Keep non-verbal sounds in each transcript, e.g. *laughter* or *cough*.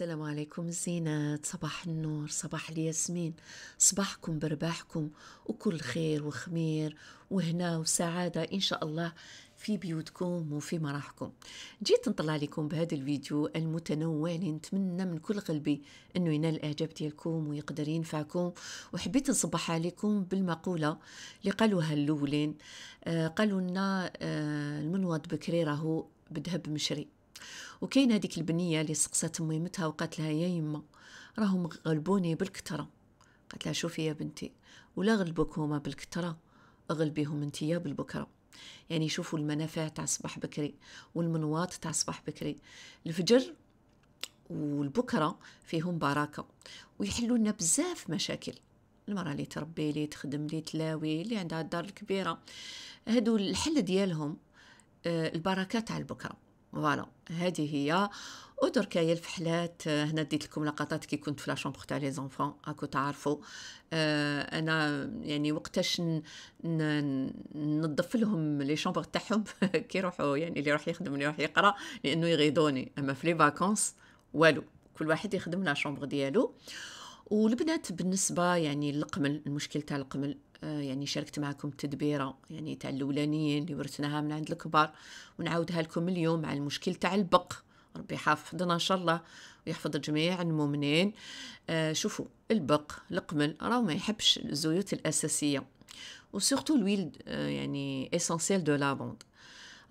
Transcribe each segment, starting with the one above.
السلام عليكم الزينات صباح النور صباح الياسمين صباحكم برباحكم وكل خير وخمير وهنا وسعادة إن شاء الله في بيوتكم وفي مراحكم جيت نطلع لكم بهذا الفيديو المتنوع اللي نتمنى من كل قلبي انه ينال الاعجاب ديالكم ويقدر ينفعكم وحبيت نصبح عليكم بالمقوله اللي قالوها اللولين آه قالوا لنا آه المنوض بكري راهو بذهب مشري وكاين هذيك البنيه اللي سقسات ميمتها وقالت لها يا يما راهم غلبوني بالكثره قالت لها شوفي يا بنتي ولا غلبوك هما بالكثره اغلبيهم يا بالبكره يعني شوفوا المنافع تاع صباح بكري والمنواط تاع صباح بكري الفجر والبكره فيهم بركه ويحلوا لنا بزاف مشاكل المراه اللي تربي اللي تخدم اللي تلاوي اللي عندها الدار الكبيره هادو الحل ديالهم آه، البركه تاع البكره فوالا هذه هي ودرك هي الفحلات هنا ديت لكم لقطات كي كنت في شومبر تاع لي زونفون راكو تعرفوا آه انا يعني وقتاش ننظف لهم لي شومبر تاعهم *laughs* كي يروحوا يعني اللي يروح يخدم اللي يروح يقرا لانه يغيضوني اما في لي فاكونس والو كل واحد يخدم لا شومبر ديالو والبنات بالنسبه يعني القمل المشكل تاع القمل آه، يعني شاركت معكم تدبيرة يعني تاع الأولانيين اللي ورثناها من عند الكبار ونعاودها لكم اليوم على المشكل تاع البق ربي يحفظنا إن شاء الله ويحفظ جميع المؤمنين آه شوفوا البق القمل راه ما يحبش الزيوت الأساسية وسورتو الويل آه يعني اسانسيل دو لافوند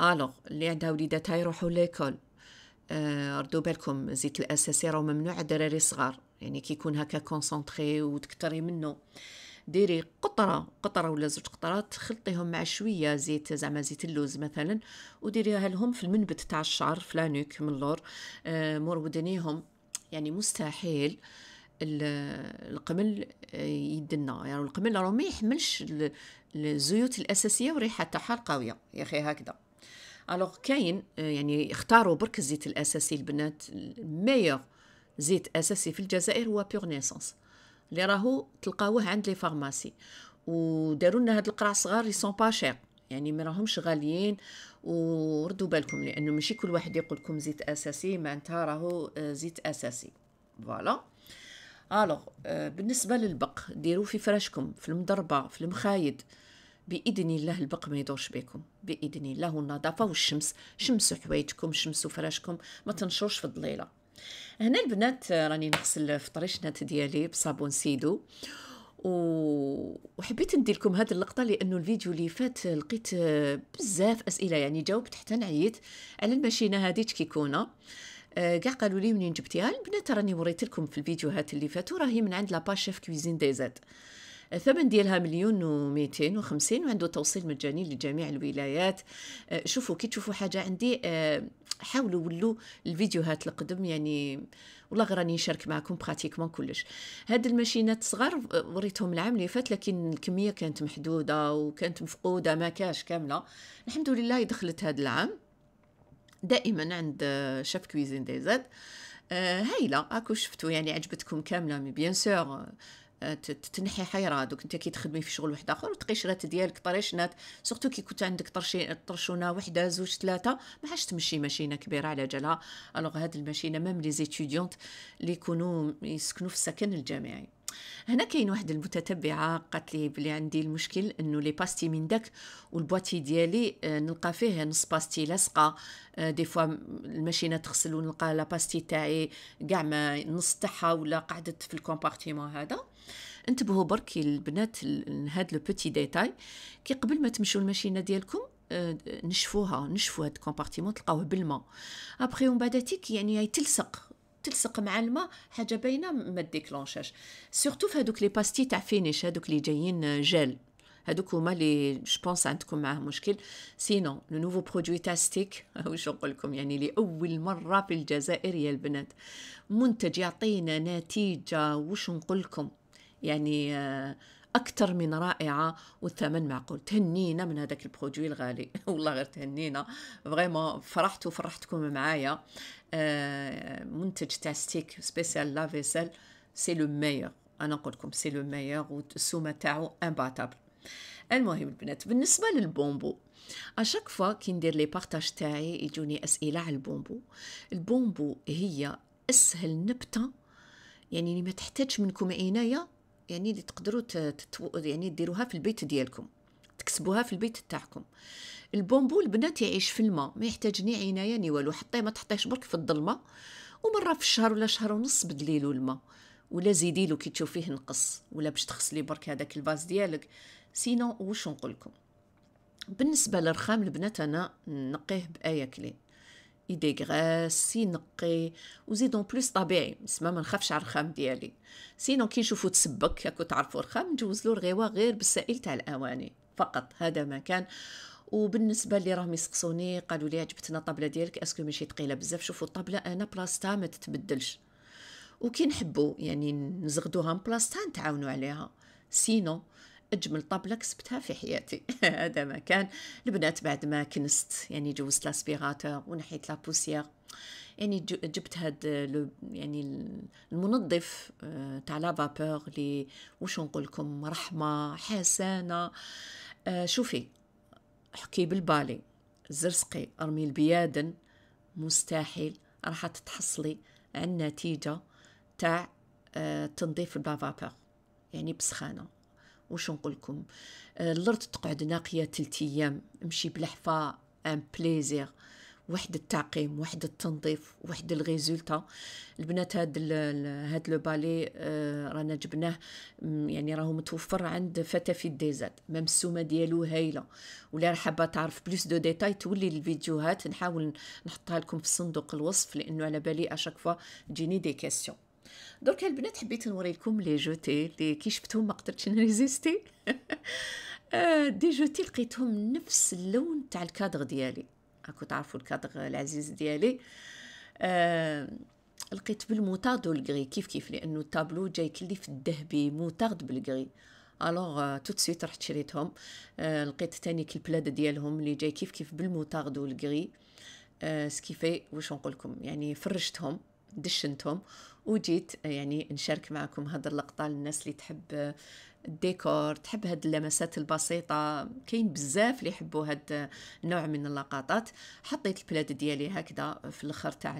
الوغ اللي عندها وليداتها يروحوا ليكول آه ردوا بالكم زيت الاساسي راه ممنوع الدراري الصغار يعني كيكون هكا كونسونطري وتكتري منه آه ديري قطره قطره ولا زوج قطرات خلطيهم مع شويه زيت زعما زيت اللوز مثلا وديريها لهم في المنبت تاع الشعر فلانوك من اللور آه مور ودنيهم يعني مستحيل القمل آه، يدنا يعني القمل راه ما يحملش الزيوت الاساسيه والريحه تاعها القويه يا اخي هكذا الوغ كاين آه، يعني اختاروا برك الزيت الاساسي البنات الميور زيت اساسي في الجزائر هو بيغ نيسونس اللي راهو تلقاوه عند لي فارماسي وداروا لنا هاد القرع صغار لي با شير يعني ما راهمش غاليين وردوا بالكم لانه ماشي كل واحد يقول لكم زيت اساسي معناتها راهو آه، زيت اساسي فوالا الوغ آه، بالنسبه للبق ديروه في فراشكم في المضربه في المخايد باذن الله البق ما يدورش بكم باذن الله النظافه والشمس شمسوا حوايجكم شمسوا فراشكم ما تنشروش في الضليله هنا البنات راني نغسل فطريشنات ديالي بصابون سيدو و... وحبيت ندي لكم هذه اللقطه لانه الفيديو اللي فات لقيت بزاف اسئله يعني جاوبت حتى نعيت على الماشينه هذه كيكونه كاع أه قالوا لي منين جبتيها البنات راني وريت لكم في الفيديوهات اللي فاتوا راهي من عند لاباش شيف كويزين آه الثمن ديالها مليون و250 وعنده توصيل مجاني لجميع الولايات آه، شوفوا كي تشوفوا حاجه عندي آه، حاولوا ولوا الفيديوهات القدم يعني والله غير راني نشارك معكم براتيكمون كلش هاد الماشينات الصغار آه، وريتهم العام اللي فات لكن الكميه كانت محدوده وكانت مفقوده ما كاش كامله الحمد لله دخلت هاد العام دائما عند شاف كويزين دي زاد هايله اكو شفتو يعني عجبتكم كامله مي بيان سور تنحي حيره دوك انت كي تخدمي في شغل واحد اخر وتقيشرات ديالك طريشنات سورتو كي كنت عندك طرشي طرشونه وحده زوج ثلاثه ما عادش تمشي ماشينه كبيره على جالها الوغ هاد الماشينه مام لي زيتيديونت اللي يكونوا يسكنوا في السكن الجامعي هنا كاين واحد المتتبعه قالت لي بلي عندي المشكل انه لي باستي من داك والبواتي ديالي آه، نلقى فيه نص باستي لاصقه آه، دي فوا الماشينه تغسل ونلقى لا باستي تاعي كاع ما نص تاعها ولا قعدت في الكومبارتيمون هذا انتبهوا بركي البنات لهاد لو بوتي ديتاي كي قبل ما تمشوا الماشينه ديالكم آه، نشفوها نشفوا هاد الكومبارتيمون تلقاوه بالماء ابخي ومن بعد تيك يعني يتلصق تلصق مع الماء حاجه باينه ما ديكلونشاش سورتو في هذوك لي باستي تاع فينيش هذوك اللي جايين جيل هذوك هما اللي جوبونس عندكم معاه مشكل سينو لو نوفو برودوي تاع ستيك *laughs* واش نقول لكم يعني لاول مره في الجزائر يا البنات منتج يعطينا نتيجه واش نقول لكم يعني آه أكثر من رائعة والثمن معقول تهنينا من هذاك البرودوي الغالي *laughs* والله غير تهنينا فريمون فرحت وفرحتكم معايا آه، منتج تاع ستيك سبيسيال لا فيسيل سي لو ميور انا نقول لكم سي لو ميور والسومه تاعو امباتابل المهم البنات بالنسبه للبومبو اشاك فوا كي ندير لي بارطاج تاعي يجوني اسئله على البومبو البومبو هي اسهل نبته يعني اللي ما تحتاجش منكم عنايه يعني اللي تقدروا تتو... يعني ديروها في البيت ديالكم تكسبوها في البيت تاعكم البومبو البنات يعيش في الماء ما يحتاج ني عنايه ني والو حطيه ما تحطيهش برك في الظلمه ومره في الشهر ولا شهر ونص بدليلو الماء ولا زيديلو كي تشوفيه نقص ولا باش تغسلي برك هذاك الفاز ديالك سينو واش نقولكم بالنسبه للرخام البنات انا نقيه بايه كلين يديغراس ينقي وزيد اون بلوس طبيعي سما ما نخافش على الرخام ديالي سينو كي نشوفو تسبك هاكو تعرفو الرخام نجوزلو الغيوه غير بالسائل تاع الاواني فقط هذا ما كان وبالنسبه اللي راهم يسقسوني قالوا لي عجبتنا الطابلة ديالك اسكو ماشي ثقيله بزاف شوفوا الطابلة انا بلاصتها ما تتبدلش وكي نحبو يعني نزغدوها من بلاصتها نتعاونو عليها سينو أجمل طبلة كسبتها في حياتي *laughs* هذا ما كان البنات بعد ما كنست يعني جوزت لاسبيغاتور ونحيت لابوسيغ يعني جبت هاد يعني المنظف آه، تاع لافابور لي واش نقول لكم رحمه حسانه آه، شوفي حكي بالبالي زرسقي ارمي البيادن مستحيل راح تتحصلي على النتيجه تاع آه، تنظيف البافابور يعني بسخانه وش نقولكم الارض آه، تقعد ناقيه تلت ايام مشي بلحفه ان بليزير واحد التعقيم واحد التنظيف واحد الغيزولتا البنات هاد ال هاد لو بالي آه رانا جبناه يعني راهو متوفر عند فتى في الديزاد ممسومه ديالو هايله ولا حابه تعرف بلوس دو ديتاي تولي الفيديوهات نحاول نحطها لكم في صندوق الوصف لانه على بالي اشاك فوا تجيني دي كيسيون دروك البنات حبيت نوريكم لي جوتي اللي كي شفتهم ما قدرتش نريزيستي دي جوتي لقيتهم نفس اللون تاع الكادغ ديالي راكو تعرفوا الكادغ العزيز ديالي آه لقيت بالموطارد والكري كيف كيف لانه التابلو جاي كلي في الذهبي موتارد بالكري الوغ توت سويت رحت شريتهم آه لقيت تاني البلاد ديالهم اللي جاي كيف كيف بالموطارد والكري آه سكيفي واش نقولكم يعني فرشتهم دشنتهم وجيت آه، يعني نشارك معكم هذا اللقطة للناس اللي تحب الديكور تحب هاد اللمسات البسيطة كاين بزاف اللي يحبوا هاد النوع من اللقطات حطيت البلاد ديالي هكذا في الاخر تاع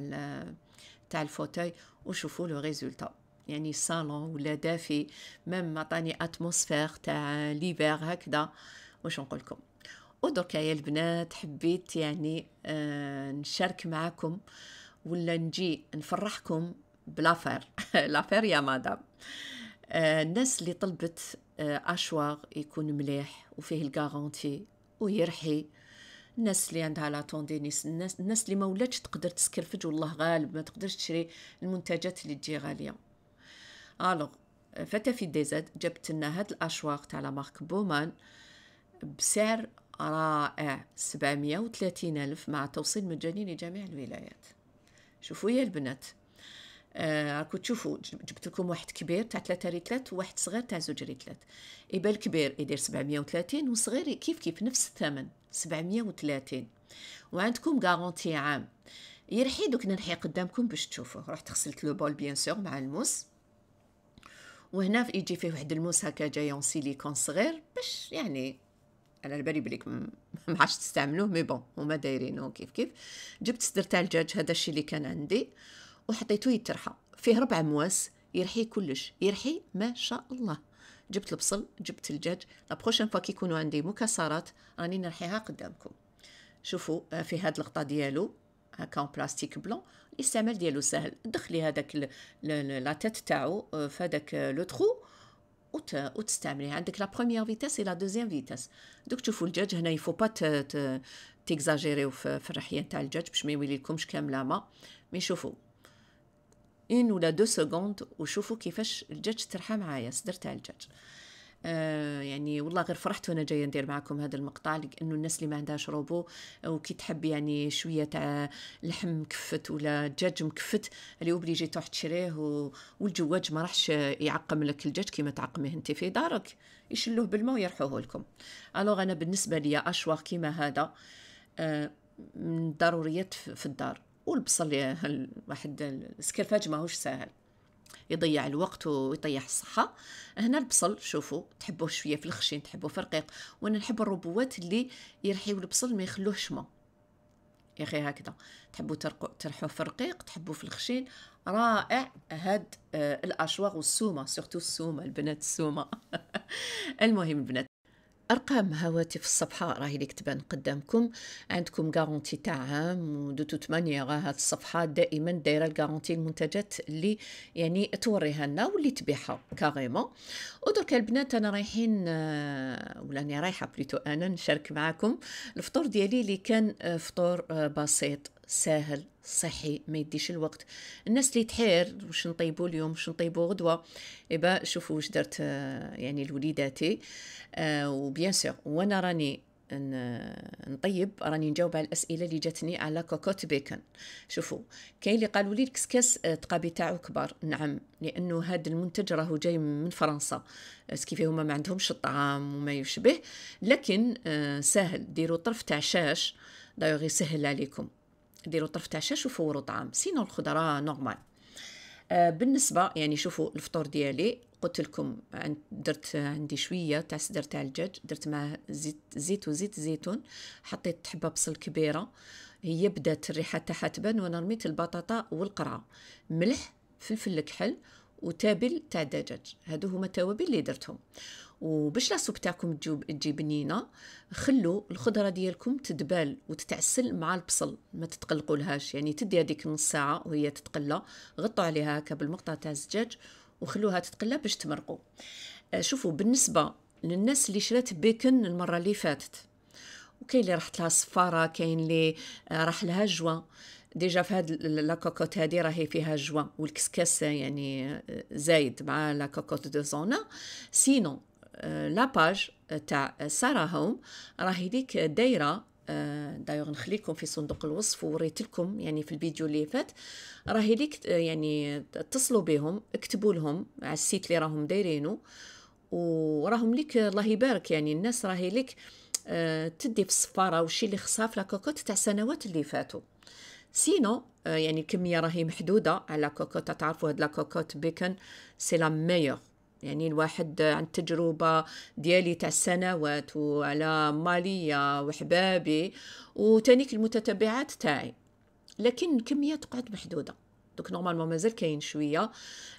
تاع الفوتوي وشوفوا لو ريزولتا يعني صالون ولا دافي ميم عطاني اتموسفير تاع ليفير هكذا واش نقول لكم ودركا يا البنات حبيت يعني آه نشارك معكم آه ولا نجي نفرحكم بلافير *laughs* لافير يا مدام آه، الناس اللي طلبت آه، اشواغ يكون مليح وفيه الكارونتي ويرحي الناس اللي عندها لا توندينيس الناس, الناس اللي ما ولاتش تقدر تسكرفج والله غالب ما تقدرش تشري المنتجات اللي تجي غاليه الوغ فتا في زد جبت لنا هاد الاشواق تاع لا مارك بومان بسعر رائع 730 الف مع توصيل مجاني لجميع الولايات شوفوا يا البنات آه راكم تشوفوا جبت لكم واحد كبير تاع 3 ريتلات وواحد صغير تاع 2 ريتلات يبقى الكبير يدير 730 والصغير كيف كيف نفس الثمن 730 وعندكم غارونتي عام يرحي دوك ننحي قدامكم باش تشوفوه رحت غسلت لو بول بيان سور مع الموس وهنا يجي فيه واحد الموس هكا جاي اون سيليكون صغير باش يعني على بالي بليك *laughs* ما عادش تستعملوه مي بون هما دايرينو كيف كيف جبت صدر تاع الدجاج هذا الشيء اللي كان عندي وحطيته يترحى فيه ربع مواس يرحي كلش يرحي ما شاء الله جبت البصل جبت الدجاج لا بروشين فوا كيكونوا عندي مكسرات راني نرحيها قدامكم شوفوا آه، في هاد اللقطه ديالو هكا بلاستيك بلون الاستعمال ديالو سهل دخلي هذاك لا تيت تاعو آه، هذاك آه، لو وتستعمليها عندك لا بروميير فيتاس لا دوزيام فيتاس دوك تشوفوا الدجاج هنا يفو با تيكزاجيريو في الرحيه نتاع الدجاج باش ما يولي لكمش كامله ما مي شوفوا اون ولا دو سكوند وشوفوا كيفاش الدجاج ترحى معايا صدر تاع الدجاج آه، يعني والله غير فرحت وانا جايه ندير معكم هذا المقطع لانه الناس اللي ما عندهاش روبو وكي تحب يعني شويه تاع لحم مكفت ولا دجاج مكفت اللي اوبليجي تروح تشريه و... والجواج ما راحش يعقم لك الدجاج كيما تعقميه انت في دارك يشلوه بالماء ويرحوه لكم الوغ انا بالنسبه لي اشواغ كيما هذا آه، من ضروريات في الدار والبصل واحد السكرفاج ماهوش ساهل يضيع الوقت ويطيح الصحه هنا البصل شوفوا تحبوه شويه في الخشين تحبوه في الرقيق وانا نحب الربوات اللي يرحيو البصل ما يخلوه شمه يا اخي هكذا تحبوا ترحوه في الرقيق تحبوا في الخشين رائع هاد آه الاشواغ والسومه سورتو السومه البنات السومه *laughs* المهم البنات ارقام هواتف الصفحه راهي اللي كتبان قدامكم عندكم غارونتي تاع عام ودو توت مانيير هاد الصفحه دائما دايره الغارونتي المنتجات اللي يعني توريها لنا واللي تبيعها كاريمون ودرك البنات انا رايحين آه، ولا راني رايحه بليتو انا نشارك معاكم الفطور ديالي اللي كان آه، فطور آه، بسيط ساهل صحي ما يديش الوقت الناس اللي تحير واش نطيبوا اليوم واش نطيبوا غدوه ايبا شوفوا واش درت آه، يعني لوليداتي آه وبيان سور وانا راني نطيب راني نجاوب على الاسئله اللي جاتني على كوكوت بيكن شوفوا كاين اللي قالوا لي الكسكاس آه، تقابي تاعو كبار نعم لانه هذا المنتج راهو جاي من فرنسا سكيفي هما ما عندهمش الطعام وما يشبه لكن آه، سهل ديروا طرف تاع شاش دايوغ يسهل عليكم ديروا طرف تاع عشاء وفوروا طعام سينو الخضره نورمال آه بالنسبه يعني شوفوا الفطور ديالي قلت لكم درت عندي شويه تاع صدر تاع الدجاج درت معاه زيت زيت وزيت زيتون حطيت حبه بصل كبيره هي بدات الريحه تاعها تبان وانا رميت البطاطا والقرعه ملح فلفل الكحل وتابل تاع الدجاج هادو هما التوابل اللي درتهم وباش لاصو تاعكم تجي بنينه خلو الخضره ديالكم تدبال وتتعسل مع البصل ما تتقلقوا لهاش يعني تدي هذيك نص ساعه وهي تتقلى غطوا عليها هكا بالمقطع تاع الزجاج وخلوها تتقلى باش تمرقوا آه، شوفوا بالنسبه للناس اللي شرات بيكن المره اللي فاتت وكاين اللي راحت لها صفاره كاين اللي آه، راح لها جوا ديجا في هاد لاكوكوت هادي راهي فيها جوا والكسكس يعني زايد مع لاكوكوت دو زونا سينو لاباج تاع سارة هوم راهي ديك دايره دايوغ euh, نخليكم في صندوق الوصف ووريت لكم يعني في الفيديو اللي فات راهي ليك آه، يعني اتصلوا بهم اكتبوا لهم على السيت اللي راهم دايرينو وراهم ليك الله يبارك يعني الناس راهي ليك آه، تدي في السفاره وشي اللي خصها في لاكوكوت تاع السنوات اللي فاتوا سينو آه، يعني الكميه راهي محدوده على كوكوت تعرفوا هاد لا بيكن سي لا ميور يعني الواحد عن تجربة ديالي تاع السنوات وعلى مالية وحبابي وتانيك المتتبعات تاعي لكن الكمية تقعد محدودة دوك نورمالمون مازال كاين شويه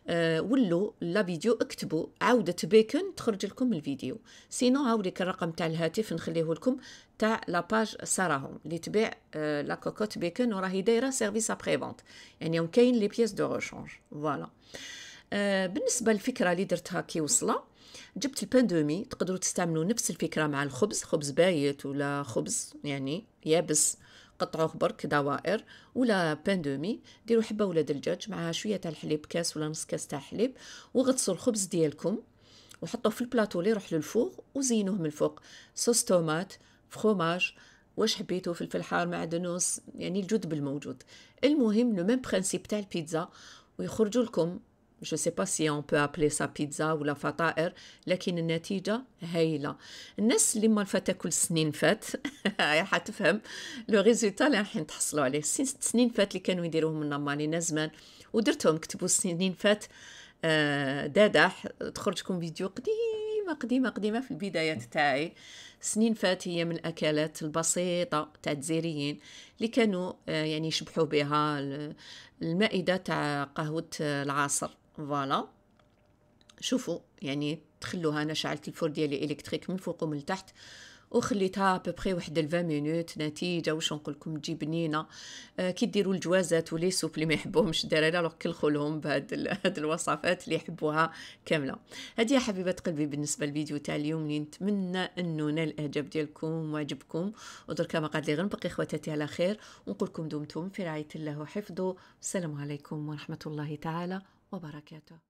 آه، ولو لا فيديو اكتبوا عاودة بيكن تخرج لكم الفيديو سينو هاو ديك الرقم تاع الهاتف نخليه لكم تاع لاباج ساراهم اللي تبيع آه، لا كوكوت بيكن وراهي دايره سيرفيس ابري فونت يعني كاين لي بيس دو روشونج فوالا بالنسبه للفكره اللي درتها كي وصلا جبت الباندومي تقدروا تستعملوا نفس الفكره مع الخبز خبز بايت ولا خبز يعني يابس آه قطعوه برك دوائر ولا بان دومي ديروا حبه ولا دلجاج مع شويه تاع الحليب كاس ولا نص كاس تاع حليب وغطسوا الخبز ديالكم وحطوه في البلاطو اللي يروح للفوق وزينوه من الفوق صوص طومات فخوماج واش حبيتو فلفل حار معدنوس يعني الجود بالموجود المهم لو ميم برينسيپ تاع البيتزا ويخرجوا لكم جو سي با سي اون بو ابلي سا بيتزا ولا فطائر لكن النتيجه هايله الناس اللي ما تاكل سنين فات حتفهم لو ريزولتا اللي راح تحصلوا عليه سنين فات اللي كانوا يديروهم النمالين زمان ودرتهم كتبوا سنين فات آه داداح تخرجكم فيديو قديمه قديمه قديمه في البدايات تاعي سنين فات هي من الاكلات البسيطه تاع الجزائريين اللي كانوا آه يعني يشبحوا بها المائده تاع قهوه العصر فوالا شوفوا يعني تخلوها انا شعلت الفور ديالي الكتريك من فوق ومن التحت وخليتها ببخي واحد 20 مينوت نتيجه واش نقول لكم تجي بنينه آه كي ديروا الجوازات ولي سوب اللي ما يحبوهمش الدراري لو كلخوا بهاد *laughs* هاد الوصفات اللي يحبوها كامله هذه يا حبيبه قلبي بالنسبه للفيديو تاع اليوم اللي نتمنى انه نال الاعجاب ديالكم وعجبكم ودركا ما قاد لي غير نبقي خواتاتي على خير ونقول لكم دمتم في رعايه الله وحفظه السلام عليكم ورحمه الله تعالى وبركاته